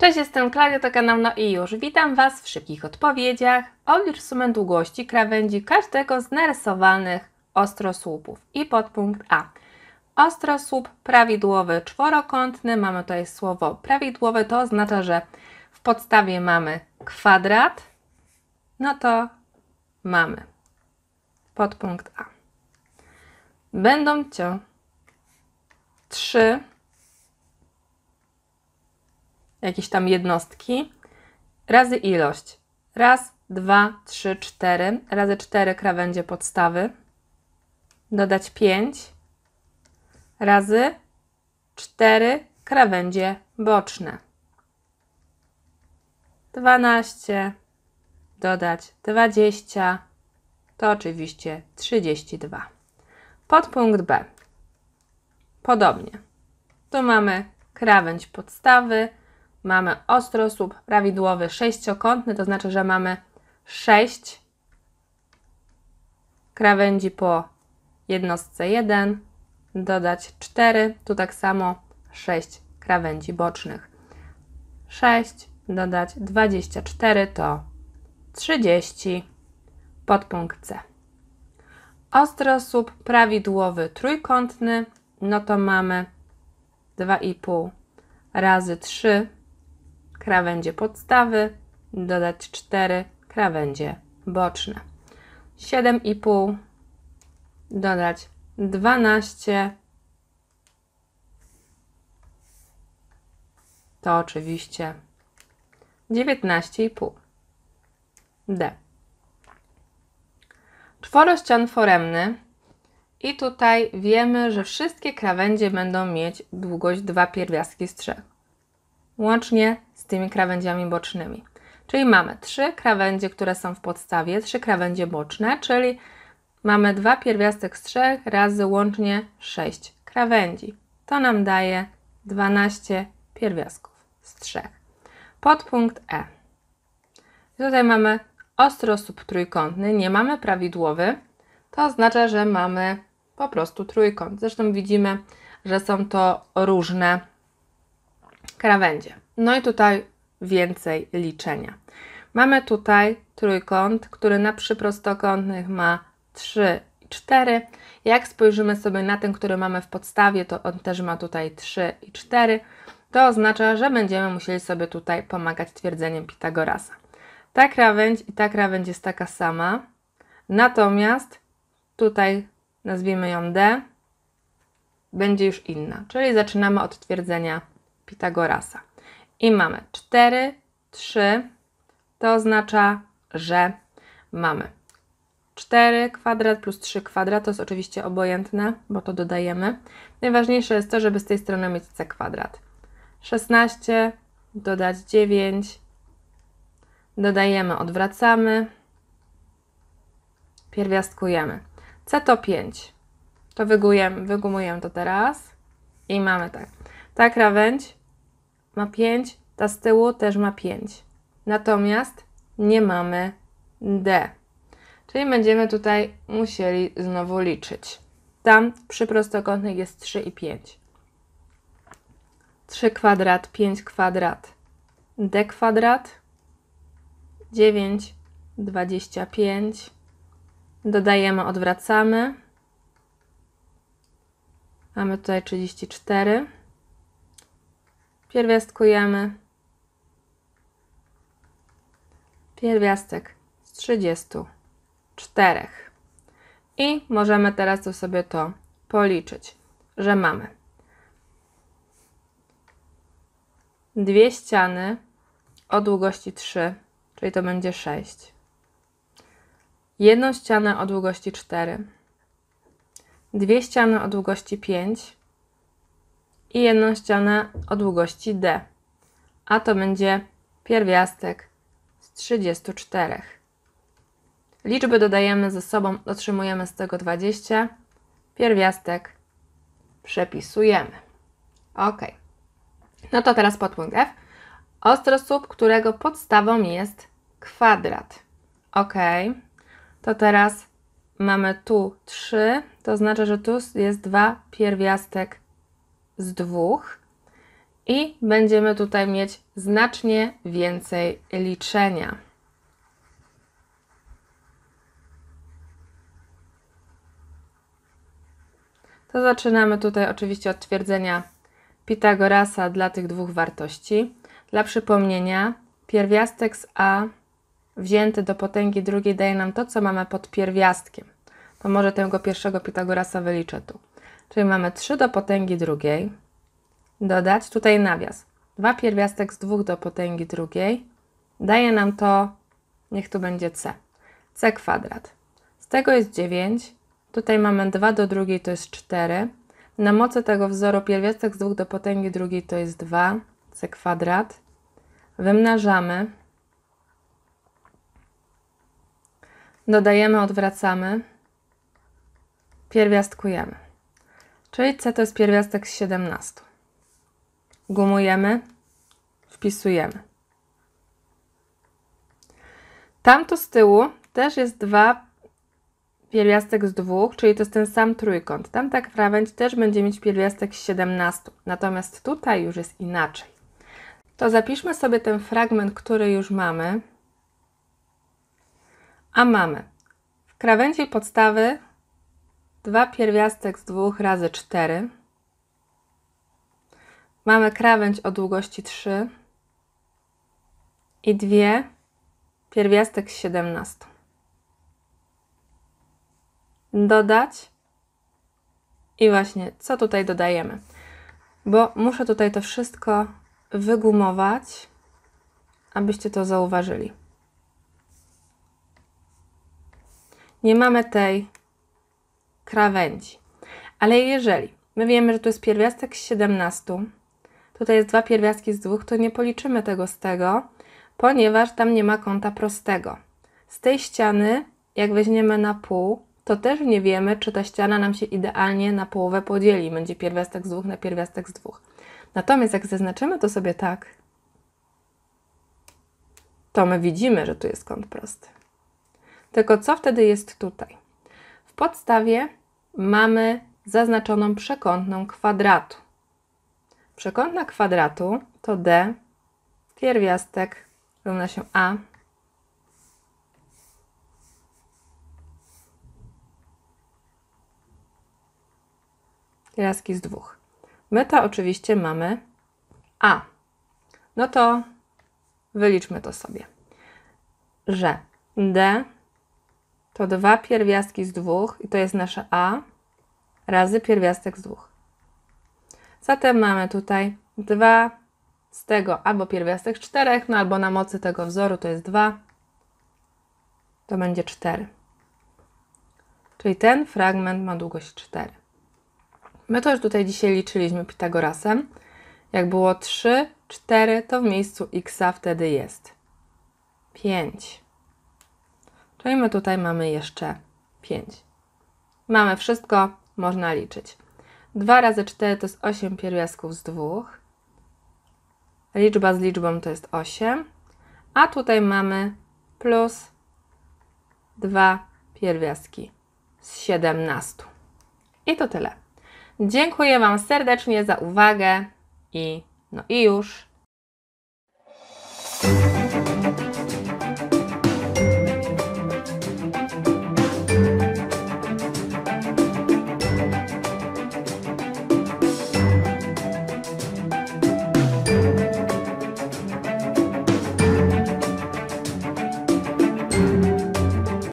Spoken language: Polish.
Cześć, jestem Klaudia, to kanał No i już. Witam Was w szybkich odpowiedziach. Oblicz sumę długości krawędzi każdego z narysowanych ostrosłupów. I podpunkt A. Ostrosłup prawidłowy, czworokątny. Mamy tutaj słowo prawidłowe, to oznacza, że w podstawie mamy kwadrat. No to mamy. Podpunkt A. Będą cię trzy jakieś tam jednostki, razy ilość. Raz, dwa, trzy, cztery, razy cztery krawędzie podstawy, dodać pięć, razy cztery krawędzie boczne. dwanaście, dodać dwadzieścia, to oczywiście trzydzieści dwa. Podpunkt B. Podobnie. Tu mamy krawędź podstawy, mamy ostrosłup prawidłowy sześciokątny, to znaczy, że mamy 6 krawędzi po jednostce 1, dodać 4, tu tak samo 6 krawędzi bocznych. 6 dodać 24 to 30 podpunkt C. Ostrosłup prawidłowy trójkątny, no to mamy 2,5 razy 3 krawędzie podstawy, dodać 4 krawędzie boczne. 7,5 dodać 12. To oczywiście 19,5. D. Czworościan foremny. I tutaj wiemy, że wszystkie krawędzie będą mieć długość 2 pierwiastki z 3 łącznie z tymi krawędziami bocznymi. Czyli mamy trzy krawędzie, które są w podstawie, trzy krawędzie boczne, czyli mamy dwa pierwiastek z trzech razy łącznie sześć krawędzi. To nam daje 12 pierwiastków z trzech. Podpunkt E. Tutaj mamy ostrosób trójkątny, nie mamy prawidłowy, to oznacza, że mamy po prostu trójkąt. Zresztą widzimy, że są to różne krawędzie. No i tutaj więcej liczenia. Mamy tutaj trójkąt, który na przyprostokątnych ma 3 i 4. Jak spojrzymy sobie na ten, który mamy w podstawie, to on też ma tutaj 3 i 4. To oznacza, że będziemy musieli sobie tutaj pomagać twierdzeniem Pitagorasa. Ta krawędź i ta krawędź jest taka sama, natomiast tutaj nazwijmy ją D, będzie już inna, czyli zaczynamy od twierdzenia Pitagorasa. I mamy 4, 3, to oznacza, że mamy 4 kwadrat plus 3 kwadrat, to jest oczywiście obojętne, bo to dodajemy. Najważniejsze jest to, żeby z tej strony mieć c kwadrat. 16 dodać 9, dodajemy, odwracamy, pierwiastkujemy. C to 5. To wygumuję, wygumujemy to teraz i mamy tak. Ta krawędź ma 5, ta z tyłu też ma 5. Natomiast nie mamy D. Czyli będziemy tutaj musieli znowu liczyć. Tam przy prostokątnych jest 3 i 5. 3 kwadrat, 5 kwadrat, d kwadrat, 9, 25. Dodajemy, odwracamy. Mamy tutaj 34 pierwiastkujemy. Pierwiastek z 34. I możemy teraz to sobie to policzyć, że mamy dwie ściany o długości 3, czyli to będzie 6. Jedną ścianę o długości 4. Dwie ściany o długości 5 i jedną ścianę o długości D, a to będzie pierwiastek z 34. Liczby dodajemy ze sobą, otrzymujemy z tego 20. Pierwiastek przepisujemy. Ok. No to teraz podpunkt F. Ostrosłup, którego podstawą jest kwadrat. Ok. To teraz mamy tu 3, to znaczy, że tu jest 2 pierwiastek z dwóch i będziemy tutaj mieć znacznie więcej liczenia. To zaczynamy tutaj oczywiście od twierdzenia Pitagorasa dla tych dwóch wartości. Dla przypomnienia, pierwiastek z a wzięty do potęgi drugiej daje nam to, co mamy pod pierwiastkiem. To może tego pierwszego Pitagorasa wyliczę tu. Czyli mamy 3 do potęgi drugiej. Dodać tutaj nawias. 2 pierwiastek z 2 do potęgi drugiej. Daje nam to, niech tu będzie c. c kwadrat. Z tego jest 9. Tutaj mamy 2 do drugiej, to jest 4. Na mocy tego wzoru pierwiastek z 2 do potęgi drugiej to jest 2, c kwadrat. Wymnażamy. Dodajemy, odwracamy. Pierwiastkujemy czyli C to jest pierwiastek z 17. Gumujemy, wpisujemy. Tamto z tyłu też jest 2 pierwiastek z 2, czyli to jest ten sam trójkąt. Tamta krawędź też będzie mieć pierwiastek z 17, natomiast tutaj już jest inaczej. To zapiszmy sobie ten fragment, który już mamy. A mamy w krawędzi podstawy 2 pierwiastek z 2 razy 4. Mamy krawędź o długości 3 i 2 pierwiastek z 17. Dodać i właśnie co tutaj dodajemy, bo muszę tutaj to wszystko wygumować, abyście to zauważyli. Nie mamy tej krawędzi. Ale jeżeli my wiemy, że tu jest pierwiastek z 17, tutaj jest dwa pierwiastki z dwóch, to nie policzymy tego z tego, ponieważ tam nie ma kąta prostego. Z tej ściany, jak weźmiemy na pół, to też nie wiemy, czy ta ściana nam się idealnie na połowę podzieli. Będzie pierwiastek z dwóch na pierwiastek z dwóch. Natomiast jak zaznaczymy to sobie tak, to my widzimy, że tu jest kąt prosty. Tylko co wtedy jest tutaj? W podstawie mamy zaznaczoną przekątną kwadratu. Przekątna kwadratu to d pierwiastek równa się a Pierwiastki z dwóch. My to oczywiście mamy a. No to wyliczmy to sobie, że d to dwa pierwiastki z dwóch i to jest nasze a razy pierwiastek z dwóch. Zatem mamy tutaj 2 z tego albo pierwiastek z 4, no albo na mocy tego wzoru to jest 2, to będzie 4. Czyli ten fragment ma długość 4. My to już tutaj dzisiaj liczyliśmy Pitagorasem. Jak było 3, 4, to w miejscu x wtedy jest 5. Czyli my tutaj mamy jeszcze 5. Mamy wszystko, można liczyć. 2 razy 4 to jest 8 pierwiastków z 2. Liczba z liczbą to jest 8. A tutaj mamy plus 2 pierwiastki z 17. I to tyle. Dziękuję Wam serdecznie za uwagę i no i już.